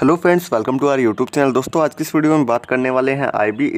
hello friends welcome to our YouTube channel दोस्तों आज की इस वीडियो में बात करने वाले हैं आई बी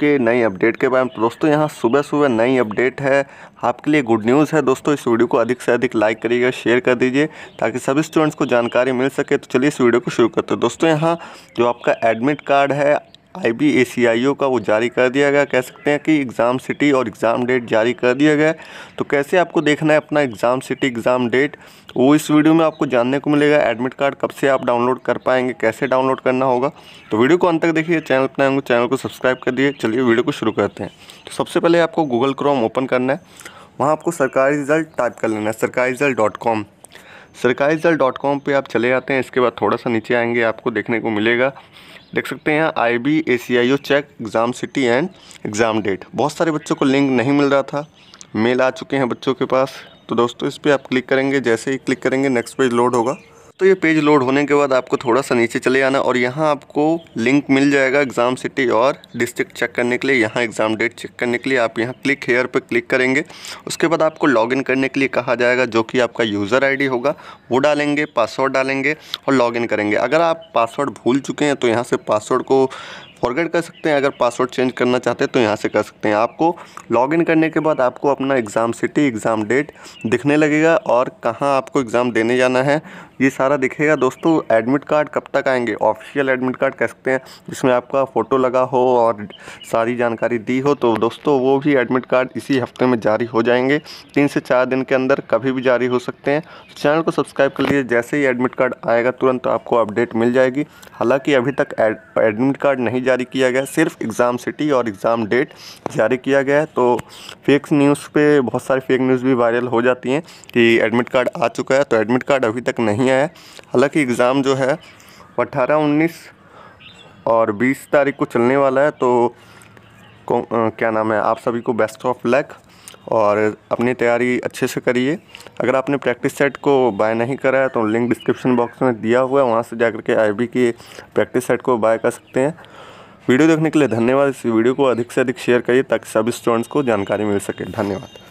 के नई अपडेट के बारे में तो दोस्तों यहाँ सुबह सुबह नई अपडेट है आपके लिए गुड न्यूज़ है दोस्तों इस वीडियो को अधिक से अधिक लाइक करिएगा शेयर कर दीजिए ताकि सभी स्टूडेंट्स को जानकारी मिल सके तो चलिए इस वीडियो को शुरू करते हैं दोस्तों यहाँ जो आपका एडमिट कार्ड है आई बी ए सी आई ओ का वो जारी कर दिया गया कह सकते हैं कि एग्ज़ाम सिटी और एग्ज़ाम डेट जारी कर दिया गया तो कैसे आपको देखना है अपना एग्ज़ाम सिटी एग्ज़ाम डेट वो इस वीडियो में आपको जानने को मिलेगा एडमिट कार्ड कब से आप डाउनलोड कर पाएंगे कैसे डाउनलोड करना होगा तो वीडियो को अंत तक देखिए चैनल अपना चैनल को सब्सक्राइब कर दिए चलिए वीडियो को शुरू करते हैं तो सबसे पहले आपको गूगल क्रोम ओपन करना है वहाँ आपको सरकारी रिजल्ट टाइप कर लेना है सरकारी रिजल्ट डॉट कॉम सरकारी जल डॉट कॉम पर आप चले जाते हैं इसके बाद थोड़ा सा नीचे आएंगे आपको देखने को मिलेगा देख सकते हैं I B A C I O check exam city and exam date बहुत सारे बच्चों को लिंक नहीं मिल रहा था मेल आ चुके हैं बच्चों के पास तो दोस्तों इस पर आप क्लिक करेंगे जैसे ही क्लिक करेंगे नेक्स्ट पेज लोड होगा तो ये पेज लोड होने के बाद आपको थोड़ा सा नीचे चले आना और यहाँ आपको लिंक मिल जाएगा एग्ज़ाम सिटी और डिस्ट्रिक्ट चेक करने के लिए यहाँ एग्ज़ाम डेट चेक करने के लिए आप यहाँ क्लिक हेयर पर क्लिक करेंगे उसके बाद आपको लॉगिन करने के लिए कहा जाएगा जो कि आपका यूज़र आई होगा वो डालेंगे पासवर्ड डालेंगे और लॉगिन करेंगे अगर आप पासवर्ड भूल चुके हैं तो यहाँ से पासवर्ड को फॉरगेट कर सकते हैं अगर पासवर्ड चेंज करना चाहते हैं तो यहाँ से कर सकते हैं आपको लॉगिन करने के बाद आपको अपना एग्ज़ाम सिटी एग्ज़ाम डेट दिखने लगेगा और कहाँ आपको एग्ज़ाम देने जाना है ये सारा दिखेगा दोस्तों एडमिट कार्ड कब तक आएंगे ऑफिशियल एडमिट कार्ड कह सकते हैं जिसमें आपका फ़ोटो लगा हो और सारी जानकारी दी हो तो दोस्तों वो भी एडमिट कार्ड इसी हफ्ते में जारी हो जाएंगे तीन से चार दिन के अंदर कभी भी जारी हो सकते हैं तो चैनल को सब्सक्राइब कर लीजिए जैसे ही एडमिट कार्ड आएगा तुरंत आपको अपडेट मिल जाएगी हालाँकि अभी तक एडमिट कार्ड नहीं जारी किया गया सिर्फ एग्ज़ाम सिटी और एग्ज़ाम डेट जारी किया गया है तो फेक न्यूज़ पे बहुत सारी फेक न्यूज़ भी वायरल हो जाती हैं कि एडमिट कार्ड आ चुका है तो एडमिट कार्ड अभी तक नहीं आया हालांकि एग्ज़ाम जो है अट्ठारह उन्नीस और बीस तारीख को चलने वाला है तो क्या नाम है आप सभी को बेस्ट ऑफ लक और अपनी तैयारी अच्छे से करिए अगर आपने प्रैक्टिस सेट को बाय नहीं करा है तो लिंक डिस्क्रिप्शन बॉक्स में दिया हुआ है वहाँ से जाकर के आई के प्रैक्टिस सेट को बाय कर सकते हैं वीडियो देखने के लिए धन्यवाद इस वीडियो को अधिक से अधिक शेयर करिए ताकि सभी स्टूडेंट्स को जानकारी मिल सके धन्यवाद